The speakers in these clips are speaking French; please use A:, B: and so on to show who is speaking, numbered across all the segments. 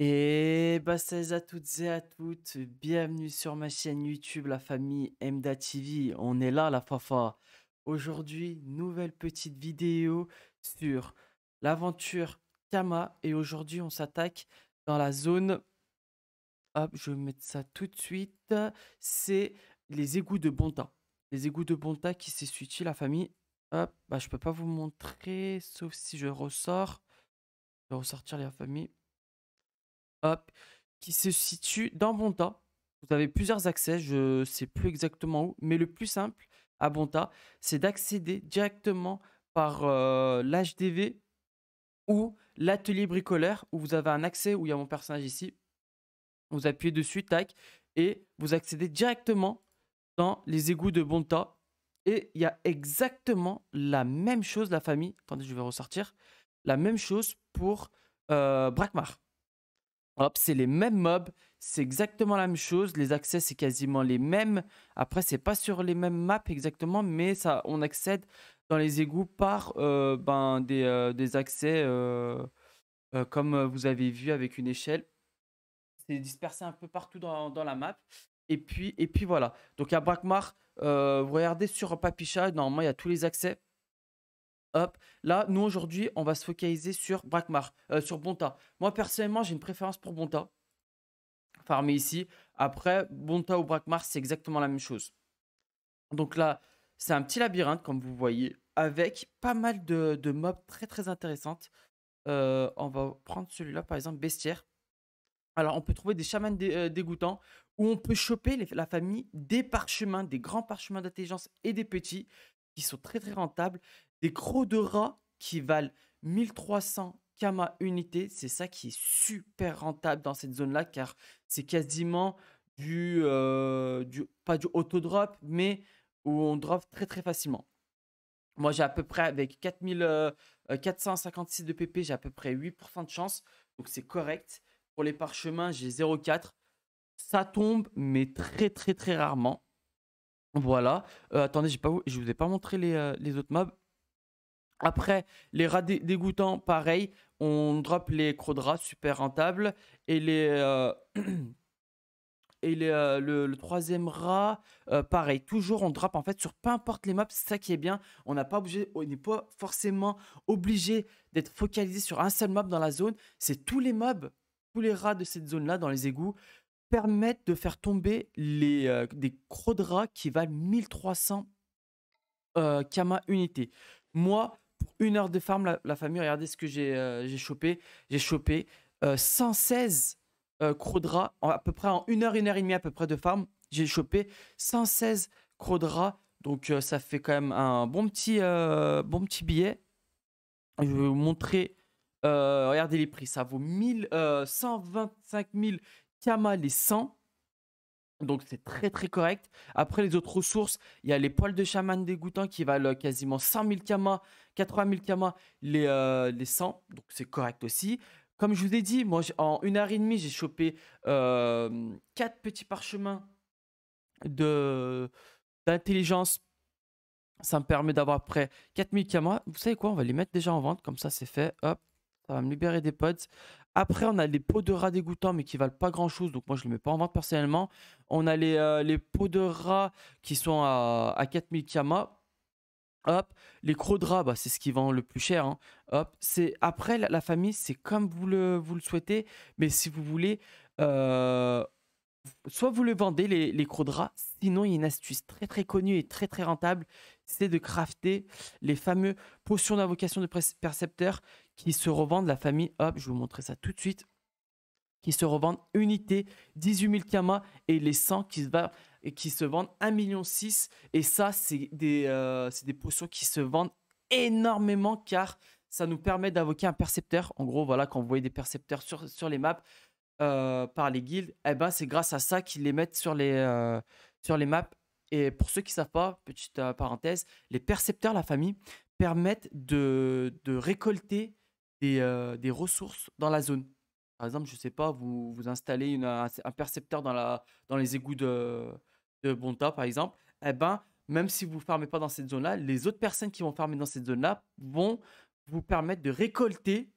A: Et bah, salut à toutes et à toutes, bienvenue sur ma chaîne YouTube, la famille MDA TV. On est là, la Fafa. Aujourd'hui, nouvelle petite vidéo sur l'aventure Kama. Et aujourd'hui, on s'attaque dans la zone. Hop, je vais mettre ça tout de suite. C'est les égouts de Bonta. Les égouts de Bonta qui s'est la famille. Hop, bah, je peux pas vous montrer, sauf si je ressors. Je vais ressortir la famille qui se situe dans Bonta. Vous avez plusieurs accès, je ne sais plus exactement où, mais le plus simple à Bonta, c'est d'accéder directement par euh, l'HDV ou l'atelier bricoleur, où vous avez un accès, où il y a mon personnage ici. Vous appuyez dessus, tac, et vous accédez directement dans les égouts de Bonta. Et il y a exactement la même chose, la famille. Attendez, je vais ressortir. La même chose pour euh, Brakmar. Hop, c'est les mêmes mobs, c'est exactement la même chose. Les accès, c'est quasiment les mêmes. Après, c'est pas sur les mêmes maps exactement, mais ça, on accède dans les égouts par euh, ben, des, euh, des accès, euh, comme vous avez vu, avec une échelle. C'est dispersé un peu partout dans, la map. Et puis, et puis voilà. Donc à Brakmar, vous regardez sur Papicha, normalement, il y a tous les accès. Hop, là, nous aujourd'hui, on va se focaliser sur Brakmar, euh, sur Bonta. Moi, personnellement, j'ai une préférence pour Bonta. Farmer ici. Après, Bonta ou Brakmar, c'est exactement la même chose. Donc là, c'est un petit labyrinthe, comme vous voyez, avec pas mal de, mobs très très intéressantes. Euh, on va prendre celui-là, par exemple, Bestiaire. Alors, on peut trouver des chamans euh, dégoûtants où on peut choper la famille des parchemins, des grands parchemins d'intelligence et des petits qui sont très très rentables. Des crocs de rats qui valent 1300 Kama unité. C'est ça qui est super rentable dans cette zone-là, car c'est quasiment euh, du, pas du auto-drop, mais où on drop très très facilement. Moi, j'ai à peu près, avec 4456 euh, euh, de PP, j'ai à peu près 8% de chance. Donc, c'est correct. Pour les parchemins, j'ai 0,4. Ça tombe, mais très très très rarement. Voilà. attendez, je ne vous ai pas montré les, les autres mobs. Après, les rats dégoûtants, pareil, on drop les crocs de rats, super rentable. Et les. Euh, et euh, le, troisième rat, euh, pareil, toujours on drop en fait sur peu importe les mobs, c'est ça qui est bien. On n'a pas obligé, on n'est pas forcément obligé d'être focalisé sur un seul mob dans la zone. C'est tous les mobs, tous les rats de cette zone-là dans les égouts permettent de faire tomber les, des crocs de rats qui valent 1300 kama unités. Moi, pour une heure de farm, la, famille, regardez ce que j'ai euh, chopé. J'ai chopé 116 euh, euh, Crodra, à peu près en une heure, une heure et demie à peu près de farm. J'ai chopé 116 Crodra. Donc euh, ça fait quand même un bon petit, bon petit billet. Je vais vous montrer. regardez les prix. Ça vaut 125 000 Kama les 100. Donc c'est très très correct. Après les autres ressources, il y a les poils de chaman dégoûtant qui valent euh, quasiment 100 000 kama, 80 000 kama, les, 100, euh, donc c'est correct aussi. Comme je vous ai dit, moi en une heure et demie, j'ai chopé 4 euh, quatre petits parchemins de d'intelligence. Ça me permet d'avoir près 4000 kama. Vous savez quoi, on va les mettre déjà en vente, comme ça c'est fait. Hop, ça va me libérer des pods. Après, on a les pots de rats dégoûtants, mais qui valent pas grand chose. Donc, moi, je ne les mets pas en vente personnellement. On a les, euh, pots de rats qui sont à, 4000 Kama. Hop, les crocs de rats, bah, c'est ce qui vend le plus cher. Hein. Hop, après la, famille, c'est comme vous le, vous le souhaitez. Mais si vous voulez, euh, soit vous le vendez, les, les crocs de rats. Sinon, il y a une astuce très très connue et très très rentable c'est de crafter les fameux potions d'invocation de percepteurs qui se revendent, la famille, hop, je vais vous montrer ça tout de suite, qui se revendent unité, 18 000 kama et les 100 qui se, qui se vendent 1,6 million. Et ça, c'est des, euh, des potions qui se vendent énormément car ça nous permet d'invoquer un percepteur. En gros, voilà, quand vous voyez des percepteurs sur, sur les maps euh, par les guildes, eh ben, c'est grâce à ça qu'ils les mettent sur les, euh, sur les maps. Et pour ceux qui ne savent pas, petite parenthèse, les percepteurs, la famille, permettent de récolter euh, des, ressources dans la zone. Par exemple, je ne sais pas, vous, vous installez un, percepteur dans, les égouts de, Bonta, par exemple. Eh ben, même si vous ne farmez pas dans cette zone-là, les autres personnes qui vont farmer dans cette zone-là vont vous permettre de récolter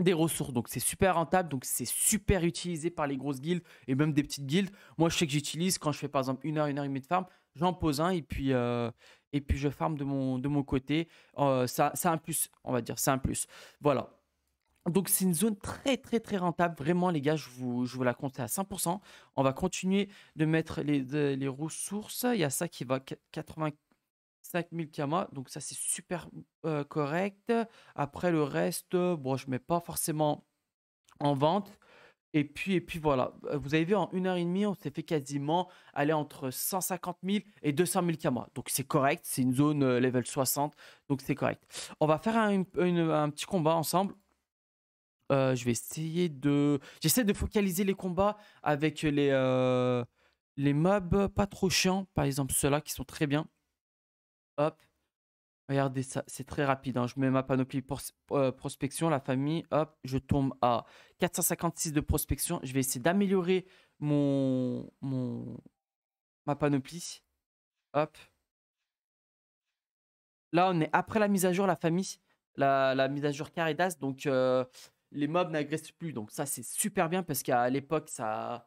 A: des ressources. Donc c'est super rentable, donc c'est super utilisé par les grosses guildes et même des petites guildes. Moi je sais que j'utilise quand je fais par exemple une heure, une heure et demie de farm, j'en pose un et puis, euh, et puis je farme de mon, de mon côté. Euh, ça, un plus, on va dire, c'est un plus. Voilà. Donc c'est une zone très très très rentable. Vraiment les gars, je vous, la compte à 100%. On va continuer de mettre les, ressources. Il y a ça qui va 85 000 kama. Donc ça c'est super euh, correct. Après le reste, bon je mets pas forcément en vente. Et puis, et puis voilà, euh, vous avez vu, en une heure et demie, on s'est fait quasiment aller entre 150 000 et 200 000 camas. Donc c'est correct, c'est une zone euh, level 60, donc c'est correct. On va faire un, petit combat ensemble. Euh, je vais essayer de... J'essaie de focaliser les combats avec les, les mobs pas trop chiants, par exemple ceux-là qui sont très bien. Hop. Regardez ça, c'est très rapide. Hein. Je mets ma panoplie pour, euh, prospection, la famille, hop, je tombe à 456 de prospection. Je vais essayer d'améliorer mon, ma panoplie. Hop. Là, on est après la mise à jour, la famille, la, mise à jour Caridas. Donc, euh, les mobs n'agressent plus. Donc, ça, c'est super bien parce qu'à l'époque, ça,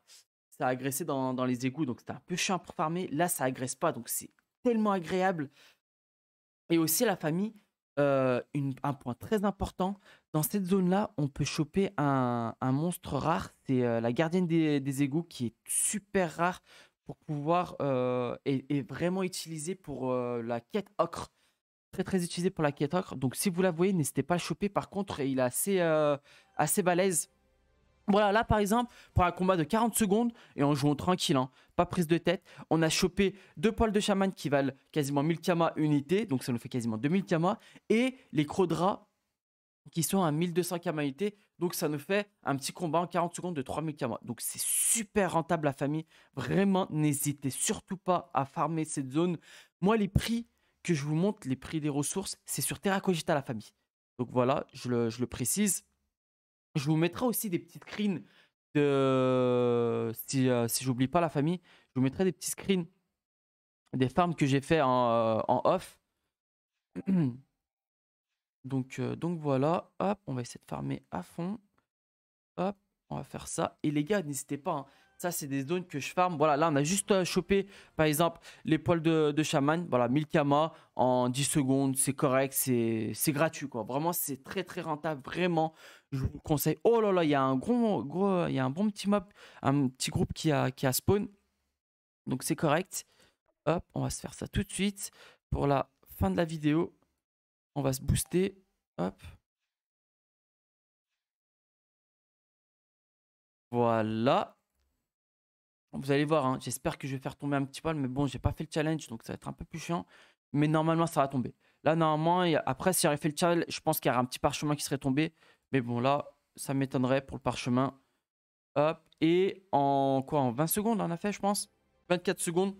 A: ça agressait dans, les égouts. Donc, c'était un peu chiant pour farmer. Là, ça n'agresse pas. Donc, c'est tellement agréable. Et aussi la famille, euh, un point très important. Dans cette zone-là, on peut choper un, monstre rare. C'est euh, la gardienne des, égaux qui est super rare pour pouvoir euh, et, vraiment utilisée pour la quête ocre. Très très utilisée pour la quête ocre. Donc si vous la voyez, n'hésitez pas à le choper. Par contre, il est assez, assez balèze. Voilà, là par exemple, pour un combat de 40 secondes, et en jouant tranquille, hein. pas prise de tête, on a chopé deux poils de chaman qui valent quasiment 1000 kama unité, donc ça nous fait quasiment 2000 kama, et les crodras qui sont à 1200 kama unité, donc ça nous fait un petit combat en 40 secondes de 3000 kama. Donc c'est super rentable la famille, vraiment n'hésitez surtout pas à farmer cette zone. Moi les prix que je vous montre, les prix des ressources, c'est sur Terra Cogita la famille. Donc voilà, je le précise. Je vous mettrai aussi des petites screens de. Si, euh, j'oublie pas la famille, je vous mettrai des petits screens des farms que j'ai fait en, euh, off. donc, euh, donc voilà. Hop, on va essayer de farmer à fond. Hop, on va faire ça. Et les gars, n'hésitez pas. Hein. Ça, c'est des zones que je farme. Voilà, là, on a juste euh, chopé, par exemple, les poils de, de chaman. Voilà, 1000 kama en 10 secondes. C'est correct, c'est gratuit, quoi. Vraiment, c'est très, très rentable. Vraiment, je vous conseille. Oh là là, il y a un gros, gros, il y a un bon petit map, un petit groupe qui a, qui a spawn. Donc, c'est correct. Hop, on va se faire ça tout de suite. Pour la fin de la vidéo, on va se booster. Hop. Voilà. Vous allez voir, hein, j'espère que je vais faire tomber un petit poil, mais bon, j'ai pas fait le challenge, donc ça va être un peu plus chiant. Mais normalement, ça va tomber. Là, normalement, après, si j'avais fait le challenge, je pense qu'il y aurait un petit parchemin qui serait tombé. Mais bon, là, ça m'étonnerait pour le parchemin. Hop, et en quoi En 20 secondes, on a fait, je pense. 24 secondes.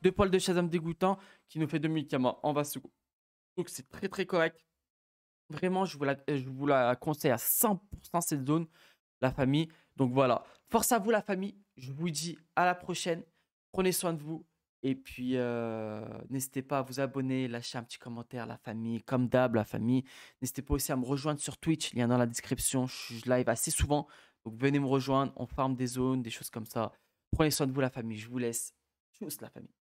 A: Deux poils de Shazam dégoûtant qui nous fait 2000 Kama en 20 secondes. Donc, c'est très, très correct. Vraiment, je vous la, je vous la conseille à 100% cette zone la famille. Donc voilà, force à vous la famille. Je vous dis à la prochaine. Prenez soin de vous. Et puis, euh, n'hésitez pas à vous abonner, lâcher un petit commentaire, la famille, comme d'hab, la famille. N'hésitez pas aussi à me rejoindre sur Twitch, lien dans la description. Je live assez souvent. Donc, venez me rejoindre. On forme des zones, des choses comme ça. Prenez soin de vous, la famille. Je vous laisse. Tchuss, la famille.